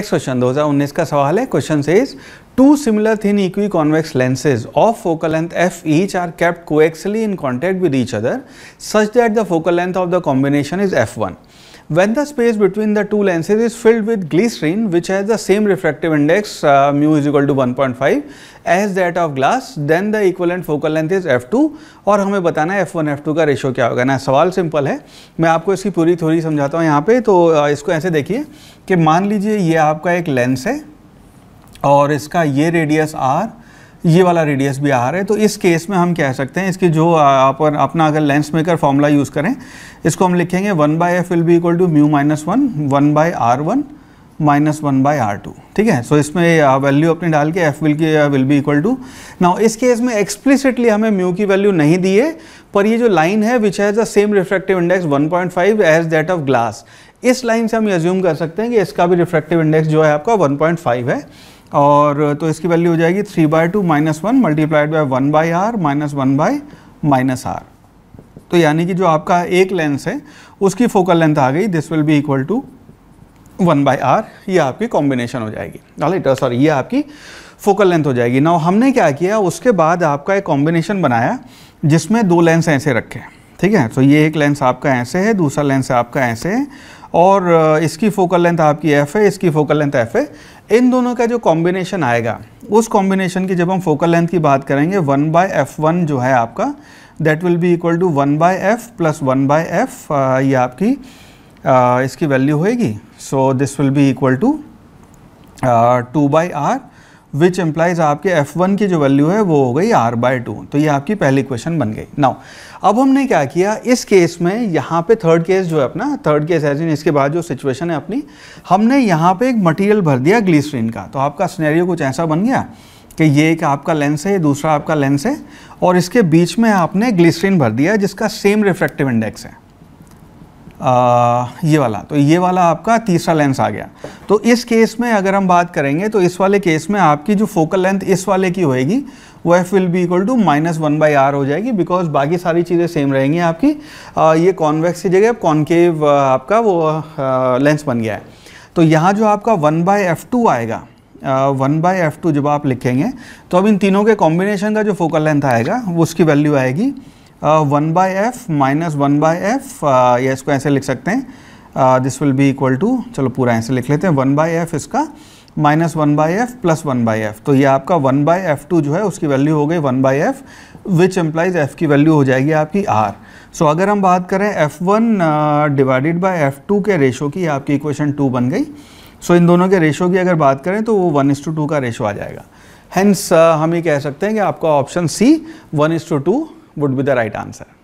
Next question 2019 का सवाल है क्वेश्चन से is two similar thin equiconvex lenses of focal length F each are kept coaxially in contact with each other such that the focal length of the combination is F one When the space between the two lenses is filled with glycerin which has the same refractive index uh, mu is equal to 1.5 as that of glass then the equivalent focal length is f2 और हमें बताना है f1 f2 का ratio क्या होगा ना सवाल simple है मैं आपको इसकी पूरी थ्योरी समझाता हूँ यहाँ पे तो इसको ऐसे देखिए कि मान लीजिए ये आपका एक लेंस है और इसका ये रेडियस r ये वाला रेडियस भी आ रहा है तो इस केस में हम कह सकते हैं इसकी जो आप अपना अगर लेंस मेकर फॉर्मूला यूज़ करें इसको हम लिखेंगे one by F will be equal to mu minus one one by R one minus one by R two ठीक है सो so, इसमें वैल्यू अपने डाल के एफ विल की will be equal to now इस केस में एक्सप्लिसिटली हमें म्यू की वैल्यू नहीं दी है पर ये जो लाइन है which has the same refractive index 1.5 point five as that of glass इस लाइन से हम यज्यूम कर सकते हैं कि इसका भी रिफ्रैक्टिव इंडेक्स जो है आपका 1.5 है और तो इसकी वैल्यू हो जाएगी three by two minus one multiplied by one by R minus one by minus R तो यानी कि जो आपका एक लेंस है उसकी फोकल लेंथ आ गई this will be equal to one by R ये आपकी कॉम्बिनेशन हो जाएगी सॉरी ये आपकी फोकल लेंथ हो जाएगी ना हमने क्या किया उसके बाद आपका एक कॉम्बिनेशन बनाया जिसमें दो लेंस ऐसे रखे हैं ठीक है तो ये एक लेंस आपका ऐसे है दूसरा लेंस आपका ऐसे है और इसकी फोकल लेंथ आपकी एफ है इसकी फोकल लेंथ एफ है इन दोनों का जो कॉम्बिनेशन आएगा उस कॉम्बिनेशन की जब हम फोकल लेंथ की बात करेंगे वन बाय एफ वन जो है आपका that will be equal to one by F plus one by F ये आपकी इसकी वैल्यू होएगी so this will be equal to two by R which implies आपके एफ वन की जो वैल्यू है वो हो गई आर बाय टू तो ये आपकी पहली क्वेश्चन बन गई नाउ अब हमने क्या किया इस केस में यहाँ पे थर्ड केस जो है अपना थर्ड केस एज इन इसके बाद जो सिचुएशन है अपनी हमने यहाँ पे एक मटेरियल भर दिया ग्लीसरीन का तो आपका स्नैरियो कुछ ऐसा बन गया कि ये एक आपका लेंस है दूसरा आपका लेंस है और इसके बीच में आपने ग्लीसरीन भर दिया जिसका सेम रिफ्रेक्टिव इंडेक्स है आ, ये वाला तो ये वाला आपका तीसरा लेंस आ गया तो इस केस में अगर हम बात करेंगे तो इस वाले केस में आपकी जो फोकल लेंथ इस वाले की होएगी वो F will be equal to minus one by R हो जाएगी बिकॉज बाकी सारी चीज़ें सेम रहेंगी आपकी आ, ये कॉन्वेक्स की जगह कॉन्केव आपका वो आ, लेंस बन गया है तो यहाँ जो आपका वन बाई एफ टू आएगा वन बाई एफ टू जब आप लिखेंगे तो अब इन तीनों के कॉम्बिनेशन का जो फोकल लेंथ आएगा उसकी वैल्यू आएगी one by F minus one by F uh, या इसको ऐसे लिख सकते हैं this will be equal to चलो पूरा ऐसे लिख लेते हैं वन बाई एफ इसका minus one by F plus one by F तो ये आपका वन बाई एफ टू जो है उसकी वैल्यू हो गई one by F which implies F की वैल्यू हो जाएगी आपकी आर सो अगर हम बात करें F one divided uh, by F two के रेशो की आपकी इक्वेशन टू बन गई सो so, इन दोनों के रेशो की अगर बात करें तो वो one is to two two ratio आ जाएगा हैंस uh, हम ये कह सकते हैं कि आपका option C one is to two would be the right answer.